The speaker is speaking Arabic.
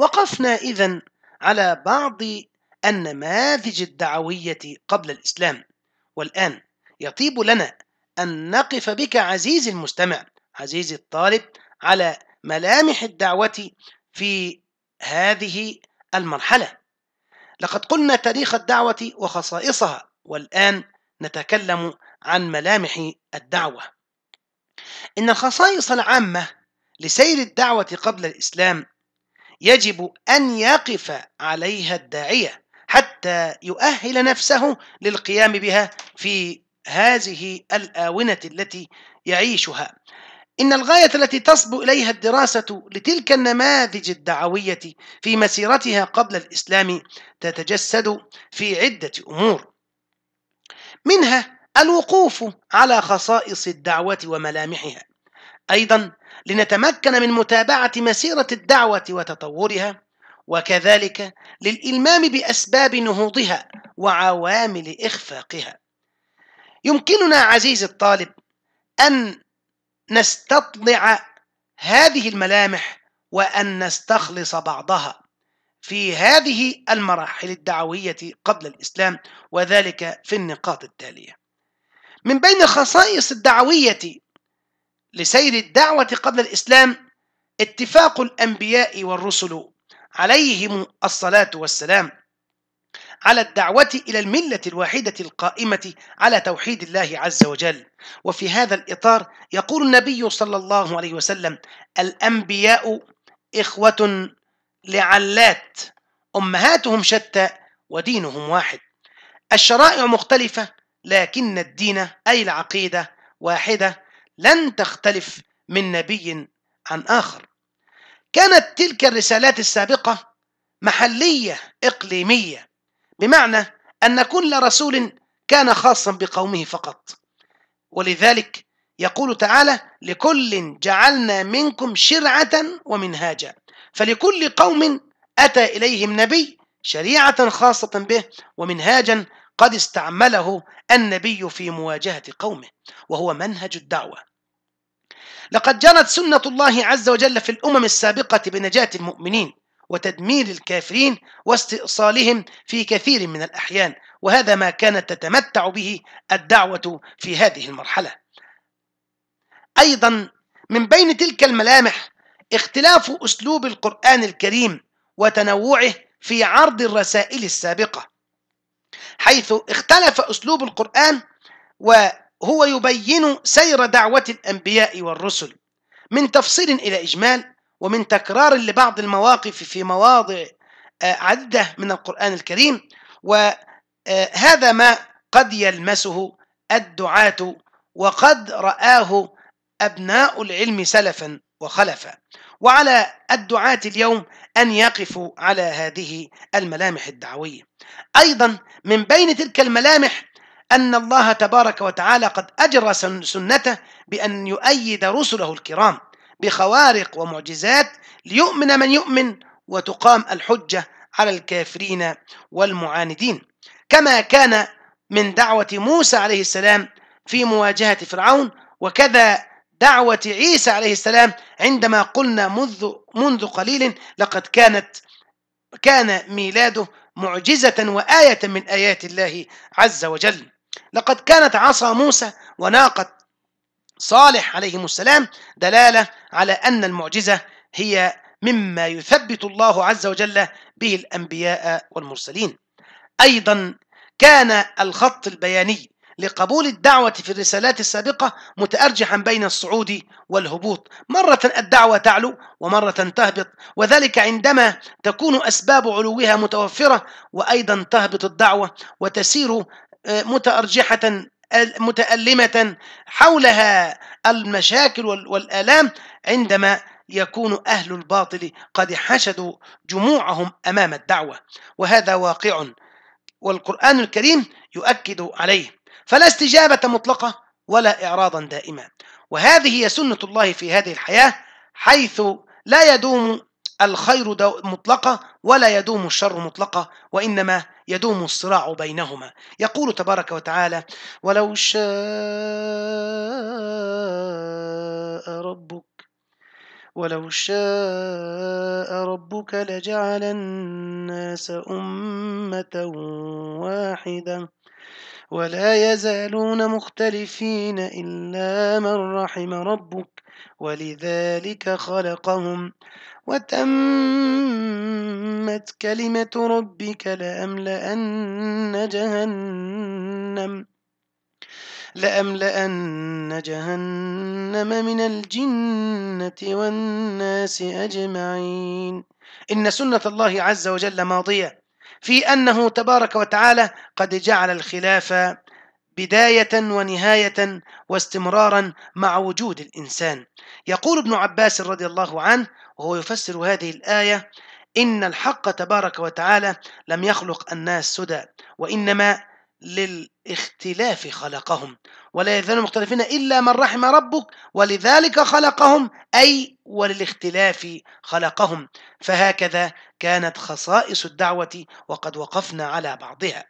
وقفنا إذا على بعض النماذج الدعوية قبل الإسلام والآن يطيب لنا أن نقف بك عزيزي المستمع عزيزي الطالب على ملامح الدعوة في هذه المرحلة لقد قلنا تاريخ الدعوة وخصائصها والآن نتكلم عن ملامح الدعوة إن الخصائص العامة لسير الدعوة قبل الإسلام يجب أن يقف عليها الداعية حتى يؤهل نفسه للقيام بها في هذه الآونة التي يعيشها إن الغاية التي تصبو إليها الدراسة لتلك النماذج الدعوية في مسيرتها قبل الإسلام تتجسد في عدة أمور منها الوقوف على خصائص الدعوة وملامحها أيضا لنتمكن من متابعة مسيرة الدعوة وتطورها وكذلك للإلمام بأسباب نهوضها وعوامل إخفاقها يمكننا عزيزي الطالب أن نستطلع هذه الملامح وأن نستخلص بعضها في هذه المراحل الدعوية قبل الإسلام وذلك في النقاط التالية من بين الخصائص الدعوية لسير الدعوة قبل الإسلام اتفاق الأنبياء والرسل عليهم الصلاة والسلام على الدعوة إلى الملة الواحدة القائمة على توحيد الله عز وجل وفي هذا الإطار يقول النبي صلى الله عليه وسلم الأنبياء إخوة لعلات أمهاتهم شتى ودينهم واحد الشرائع مختلفة لكن الدين أي العقيدة واحدة لن تختلف من نبي عن آخر كانت تلك الرسالات السابقة محلية إقليمية بمعنى أن كل رسول كان خاصا بقومه فقط ولذلك يقول تعالى لكل جعلنا منكم شرعة ومنهاجا فلكل قوم أتى إليهم نبي شريعة خاصة به ومنهاجا قد استعمله النبي في مواجهة قومه وهو منهج الدعوة لقد جرت سنة الله عز وجل في الأمم السابقة بنجاة المؤمنين وتدمير الكافرين واستئصالهم في كثير من الأحيان وهذا ما كانت تتمتع به الدعوة في هذه المرحلة أيضا من بين تلك الملامح اختلاف أسلوب القرآن الكريم وتنوعه في عرض الرسائل السابقة حيث اختلف أسلوب القرآن و هو يبين سير دعوة الأنبياء والرسل من تفصيل إلى إجمال ومن تكرار لبعض المواقف في مواضع آه، عدة من القرآن الكريم وهذا آه، ما قد يلمسه الدعاة وقد رآه أبناء العلم سلفا وخلفا وعلى الدعاة اليوم أن يقفوا على هذه الملامح الدعوية أيضا من بين تلك الملامح أن الله تبارك وتعالى قد أجرى سنته بأن يؤيد رسله الكرام بخوارق ومعجزات ليؤمن من يؤمن وتقام الحجة على الكافرين والمعاندين كما كان من دعوة موسى عليه السلام في مواجهة فرعون وكذا دعوة عيسى عليه السلام عندما قلنا منذ منذ قليل لقد كانت كان ميلاده معجزة وآية من آيات الله عز وجل لقد كانت عصا موسى وناقة صالح عليهم السلام دلالة على أن المعجزة هي مما يثبت الله عز وجل به الأنبياء والمرسلين أيضا كان الخط البياني لقبول الدعوة في الرسالات السابقة متأرجحا بين الصعود والهبوط مرة الدعوة تعلو ومرة تهبط وذلك عندما تكون أسباب علوها متوفرة وأيضا تهبط الدعوة وتسير متأرجحة متألمة حولها المشاكل والآلام عندما يكون أهل الباطل قد حشدوا جموعهم أمام الدعوة وهذا واقع والقرآن الكريم يؤكد عليه فلا استجابة مطلقة ولا إعراضا دائما وهذه هي سنة الله في هذه الحياة حيث لا يدوم الخير مطلقة ولا يدوم الشر مطلقة وإنما يدوم الصراع بينهما يقول تبارك وتعالى ولو شاء ربك ولو شاء ربك لجعل الناس أمة واحدة ولا يزالون مختلفين إلا من رحم ربك ولذلك خلقهم وتمت كلمة ربك لأملأن جهنم لأملأن جهنم من الجنة والناس أجمعين إن سنة الله عز وجل ماضية في أنه تبارك وتعالى قد جعل الخلافة بداية ونهاية واستمرارا مع وجود الإنسان يقول ابن عباس رضي الله عنه وهو يفسر هذه الآية إن الحق تبارك وتعالى لم يخلق الناس سدى وإنما للاختلاف خلقهم ولا يزال مختلفين إلا من رحم ربك ولذلك خلقهم أي وللاختلاف خلقهم فهكذا كانت خصائص الدعوة وقد وقفنا على بعضها